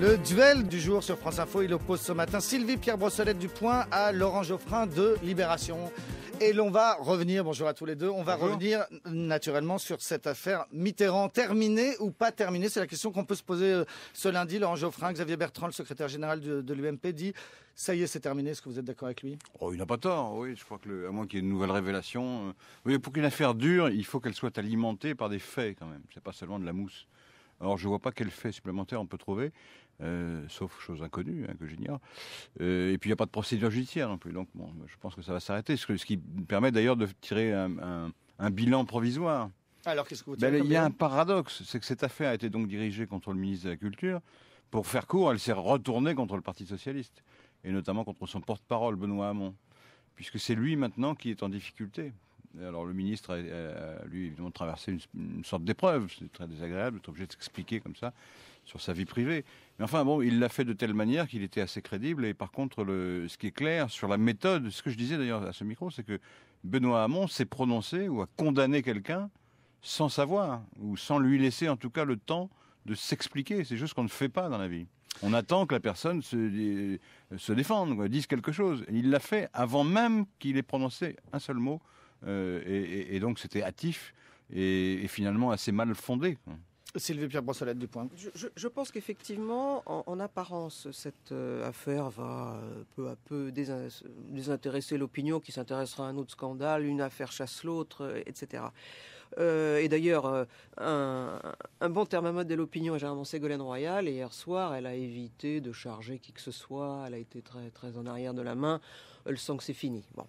Le duel du jour sur France Info, il oppose ce matin Sylvie Pierre Brossolette du Point à Laurent Geoffrin de Libération. Et l'on va revenir, bonjour à tous les deux, on va revenir naturellement sur cette affaire Mitterrand. Terminée ou pas terminée C'est la question qu'on peut se poser euh, ce lundi. Laurent Geoffrin, Xavier Bertrand, le secrétaire général de, l'UMP, dit ça y est, c'est terminé. Est-ce que vous êtes d'accord avec lui Oh, il n'a pas tort, oui. Je crois que, à moins qu'il y ait une nouvelle révélation. Euh, oui, pour qu'une affaire dure, il faut qu'elle soit alimentée par des faits quand même. C'est pas seulement de la mousse. Alors je ne vois pas quel fait supplémentaire on peut trouver. Euh, sauf chose inconnue hein, que j'ignore. Euh, et puis il n'y a pas de procédure judiciaire non plus. Donc je pense que ça va s'arrêter, ce, ce, qui permet d'ailleurs de tirer un, bilan provisoire. Alors qu'est-ce que vous ben, Il y a un paradoxe, c'est que cette affaire a été donc dirigée contre le ministre de la Culture. Pour faire court, elle s'est retournée contre le Parti socialiste et notamment contre son porte-parole Benoît Hamon, puisque c'est lui maintenant qui est en difficulté alors le ministre a, lui, évidemment, traversé une, sorte d'épreuve. C'est très désagréable d'être obligé de s'expliquer comme ça sur sa vie privée. Mais enfin, bon, il l'a fait de telle manière qu'il était assez crédible. Et par contre, ce qui est clair sur la méthode, ce que je disais d'ailleurs à ce micro, c'est que Benoît Hamon s'est prononcé ou a condamné quelqu'un sans savoir, ou sans lui laisser en tout cas le temps de s'expliquer. C'est juste qu'on ne fait pas dans la vie. On attend que la personne se, euh, se défende, dise quelque chose. Et il l'a fait avant même qu'il ait prononcé un seul mot euh, et, donc c'était hâtif et, finalement assez mal fondé. Sylvie Pierre Brossolette du Point. Je, pense qu'effectivement, en, apparence, cette euh, affaire va euh, peu à peu désintéresser l'opinion qui s'intéressera à un autre scandale, une affaire chasse l'autre, etc. et d'ailleurs, un, bon terme mode de l'opinion est généralement Ségolène Royal. Et hier soir, elle a évité de charger qui que ce soit. Elle a été très, très en arrière de la main. Elle sent que c'est fini. Bon.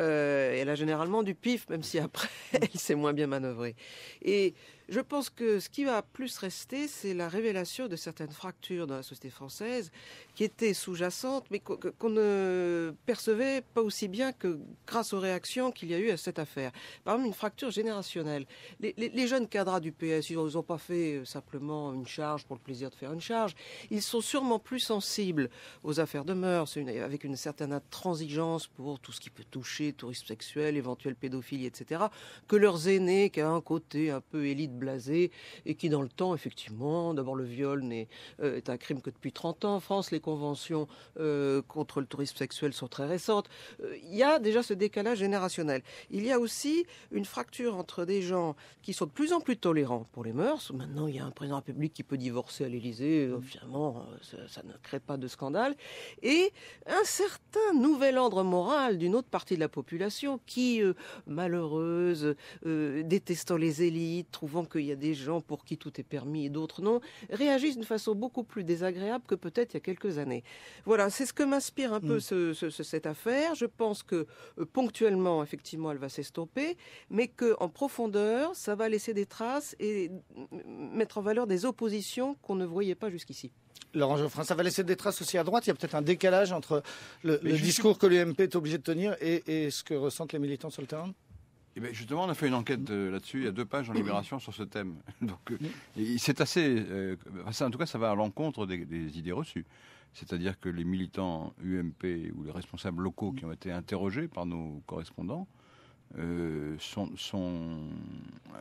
Euh, elle a généralement du pif, même si après, elle s'est moins bien manœuvrée. Et je pense que ce qui va plus rester, c'est la révélation de certaines fractures dans la société française qui étaient sous-jacentes, mais qu'on ne percevait pas aussi bien que grâce aux réactions qu'il y a eu à cette affaire. Par exemple, une fracture générationnelle. Les, jeunes cadres du PS, ils n'ont pas fait euh, simplement une charge pour le plaisir de faire une charge. Ils sont sûrement plus sensibles aux affaires de mœurs, avec une certaine intransigeance pour tout ce qui peut toucher tourisme sexuel, éventuelle pédophilie, etc., que leurs aînés, qui a un côté un peu élite blasé, et qui dans le temps, effectivement, d'abord le viol n'est, euh, est un crime que depuis 30 ans en France, les conventions euh, contre le tourisme sexuel sont très récentes. Euh, il y a déjà ce décalage générationnel. Il y a aussi une fracture entre des gens qui sont de plus en plus tolérants pour les mœurs. Maintenant, il y a un président public qui peut divorcer à l'Élysée, mm. finalement, ça, ne crée pas de scandale. Et un certain nouvel ordre moral d'une autre partie de la population qui, malheureuse, détestant les élites, trouvant qu'il y a des gens pour qui tout est permis et d'autres non, réagissent d'une façon beaucoup plus désagréable que peut-être il y a quelques années. Voilà, c'est ce que m'inspire un peu mm. ce, cette affaire. Je pense que euh, ponctuellement, effectivement, elle va s'estomper, mais qu'en profondeur, ça va laisser des traces et mettre en valeur des oppositions qu'on ne voyait pas jusqu'ici. Laurent Geoffrin, ça va laisser des traces aussi à droite. Il y a peut-être un décalage entre le, discours que l'UMP est obligé de tenir et, et ce que ressentent les militants sur le terrain eh ben, justement, on a fait une enquête euh, là-dessus. Il y a deux pages en Libération sur ce thème. Donc, euh, c'est assez. Euh, en tout cas, ça va à l'encontre des, idées reçues. C'est-à-dire que les militants UMP ou les responsables locaux qui ont été interrogés par nos correspondants euh, sont, euh,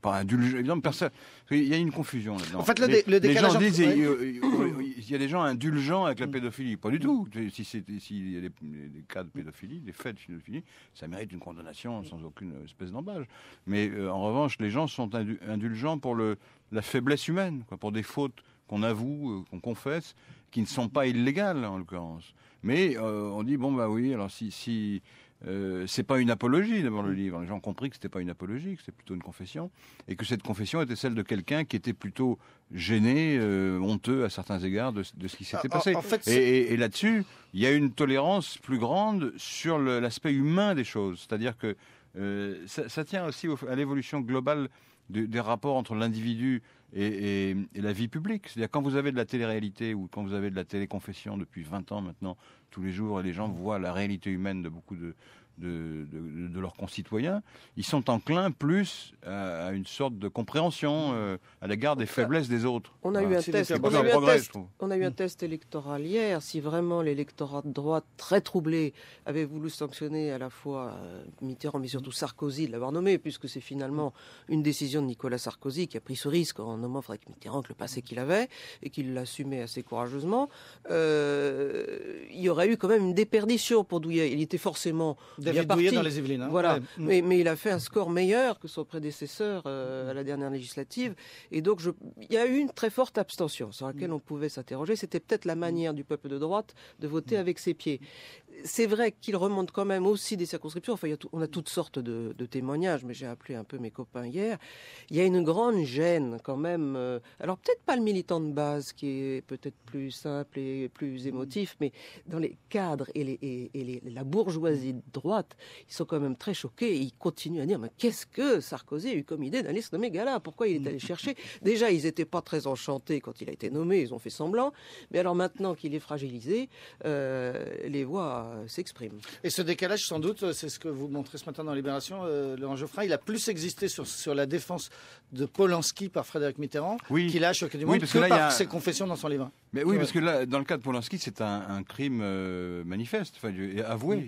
pas indulgents. Personne, il y a une confusion là-dedans. En fait, le, les, gens disent, il, y a des gens indulgents avec la mm. pédophilie. Pas du tout. Si s'il y a des, cas de pédophilie, des faits de pédophilie, ça mérite une condamnation sans aucune espèce d'embâge. Mais euh, en revanche, les gens sont indulgents pour le, la faiblesse humaine, quoi, pour des fautes qu'on avoue, qu'on confesse, qui ne sont pas illégales en l'occurrence. Mais on dit bon bah oui, alors si, si euh, c'est pas une apologie d'avoir le livre. Les gens ont compris que c'était pas une apologie, que c'était plutôt une confession, et que cette confession était celle de quelqu'un qui était plutôt gêné, euh, honteux à certains égards de, ce qui s'était ah, passé. et, là-dessus, il y a une tolérance plus grande sur l'aspect humain des choses, c'est-à-dire que euh, ça, tient aussi à l'évolution globale des rapports entre l'individu et, la vie publique. C'est-à-dire quand vous avez de la télé-réalité ou quand vous avez de la téléconfession depuis 20 ans maintenant, tous les jours les gens voient la réalité humaine de beaucoup de, de, de, leurs concitoyens, ils sont enclins plus à, une sorte de compréhension euh, à l'égard des faiblesses des autres. On a, eu, un test, on a, eu, un test, électoral hier. Si vraiment l'électorat de droite très troublé avait voulu sanctionner à la fois euh, Mitterrand, mais surtout Sarkozy, de l'avoir nommé, puisque c'est finalement une décision de Nicolas Sarkozy qui a pris ce risque en nommant Frédéric Mitterrand que le passé qu'il avait et qu'il l'assumait assez courageusement, euh, il y aurait eu quand même une déperdition pour Douillet. Il était forcément dans les hein. Voilà. Mais, il a fait un score meilleur que son prédécesseur euh, à la dernière législative. Et donc, il y a eu une très forte abstention sur laquelle mm. on pouvait s'interroger. C'était peut-être la mm. manière du peuple de droite de voter mm. avec ses pieds c'est vrai qu'il remonte quand même aussi des circonscriptions. Enfin, on a toutes sortes de, témoignages, mais j'ai appelé un peu mes copains hier. Il y a une grande gêne quand même. Euh, alors peut-être pas le militant de base qui est peut-être plus simple et plus mm. émotif, mais dans les cadres et, les, et, la bourgeoisie de droite, ils sont quand même très choqués. Et ils continuent à dire mais qu'est-ce que Sarkozy a eu comme idée d'aller se nommer Gala Pourquoi il est mm. allé chercher Déjà, ils n'étaient pas très enchantés quand il a été nommé. Ils ont fait semblant. Mais alors maintenant qu'il est fragilisé, euh, les voix euh, s'exprime. Et ce décalage, sans doute, c'est ce que vous montrez ce matin dans Libération, euh, Laurent Geoffrin, il a plus existé sur, la défense de Polanski par Frédéric Mitterrand, qui qu'il a choqué du oui, parce que, par ses confessions dans son livre. Mais oui, parce que là, dans le cas de Polanski, c'est un, crime euh, manifeste, enfin, avoué.